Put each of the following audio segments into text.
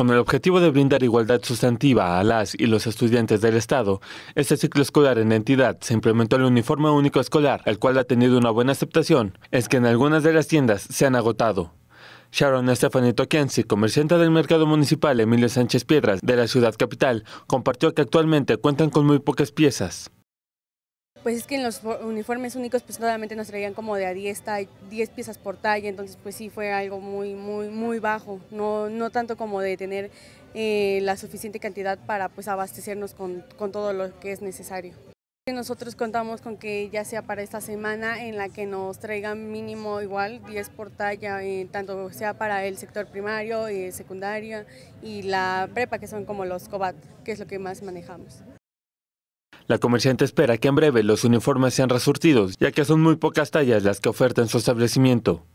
Con el objetivo de brindar igualdad sustantiva a las y los estudiantes del Estado, este ciclo escolar en entidad se implementó el uniforme único escolar, el cual ha tenido una buena aceptación, es que en algunas de las tiendas se han agotado. Sharon Estefanito Kenzi, comerciante del mercado municipal Emilio Sánchez Piedras de la ciudad capital, compartió que actualmente cuentan con muy pocas piezas. Pues es que en los uniformes únicos pues solamente nos traían como de a 10, 10 piezas por talla, entonces pues sí fue algo muy, muy, muy bajo, no, tanto como de tener eh, la suficiente cantidad para pues abastecernos con, todo lo que es necesario. Nosotros contamos con que ya sea para esta semana en la que nos traigan mínimo igual 10 por talla, eh, tanto sea para el sector primario, y eh, secundario y la prepa, que son como los COBAT, que es lo que más manejamos. La comerciante espera que en breve los uniformes sean resurtidos, ya que son muy pocas tallas las que oferta su establecimiento.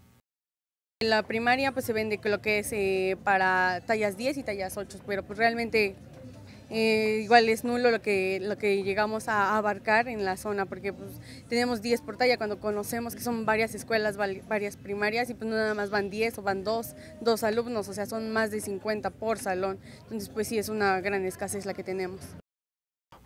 la primaria pues se vende lo que es eh, para tallas 10 y tallas 8, pero pues realmente eh, igual es nulo lo que, lo que llegamos a abarcar en la zona, porque pues, tenemos 10 por talla cuando conocemos que son varias escuelas, varias primarias, y pues no nada más van 10 o van 2, 2 alumnos, o sea, son más de 50 por salón. Entonces, pues sí, es una gran escasez la que tenemos.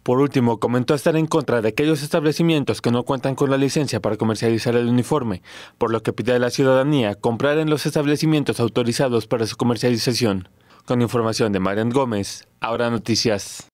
Por último, comentó estar en contra de aquellos establecimientos que no cuentan con la licencia para comercializar el uniforme, por lo que pide a la ciudadanía comprar en los establecimientos autorizados para su comercialización. Con información de Marian Gómez, ahora noticias.